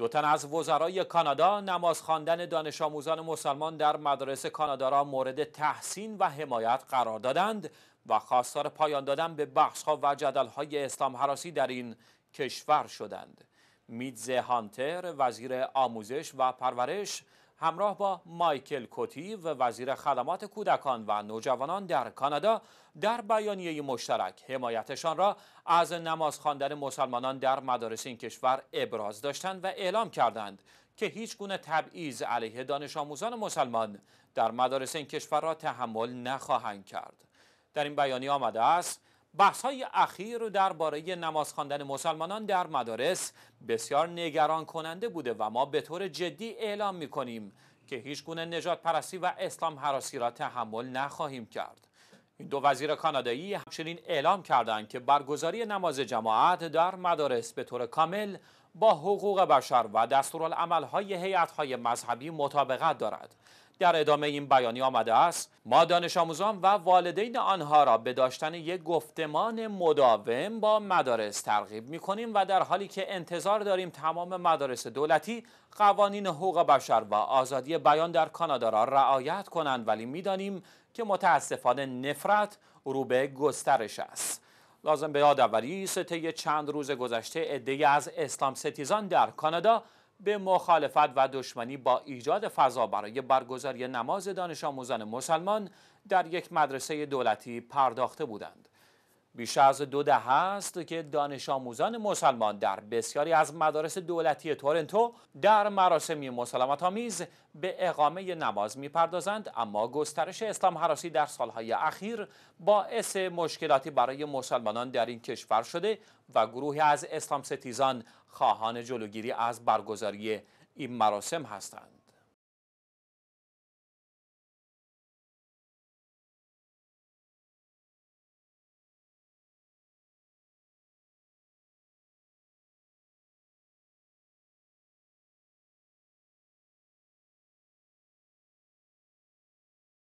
دو تن از وزرای کانادا نماز خواندن دانش آموزان مسلمان در مدارس کانادا را مورد تحسین و حمایت قرار دادند و خواستار پایان دادن به بحث و جدل های اسلام حراسی در این کشور شدند. میتز هانتر وزیر آموزش و پرورش همراه با مایکل کوتی و وزیر خدمات کودکان و نوجوانان در کانادا در بیانیه مشترک حمایتشان را از نماز خواندن مسلمانان در مدارس این کشور ابراز داشتند و اعلام کردند که هیچ گونه تبعیض علیه دانش آموزان مسلمان در مدارس این کشور را تحمل نخواهند کرد در این بیانیه آمده است بحث های اخیر درباره نماز خواندن مسلمانان در مدارس بسیار نگران کننده بوده و ما به طور جدی اعلام می کنیم که هیچ گونه نجات پرستی و اسلام حراسی را تحمل نخواهیم کرد. این دو وزیر کانادایی همچنین اعلام کردند که برگزاری نماز جماعت در مدارس به طور کامل با حقوق بشر و دستورالعملهای هیئت‌های مذهبی مطابقت دارد در ادامه این بیانیه آمده است ما دانش آموزان و والدین آنها را به داشتن یک گفتمان مداوم با مدارس ترغیب می کنیم و در حالی که انتظار داریم تمام مدارس دولتی قوانین حقوق بشر و آزادی بیان در کانادا را رعایت کنند ولی دانیم که متاسفانه نفرت رو به گسترش است لازم به یادآوری سطح چند روز گذشته عدهای از اسلام ستیزان در کانادا به مخالفت و دشمنی با ایجاد فضا برای برگزاری نماز دانش آموزان مسلمان در یک مدرسه دولتی پرداخته بودند. بیش از دو ده است که دانش آموزان مسلمان در بسیاری از مدارس دولتی تورنتو در مراسمی ها آمیز به اقامه نماز میپردازند اما گسترش اسلام حراسی در سالهای اخیر باعث مشکلاتی برای مسلمانان در این کشور شده و گروهی از اسلام ستیزان خواهان جلوگیری از برگزاری این مراسم هستند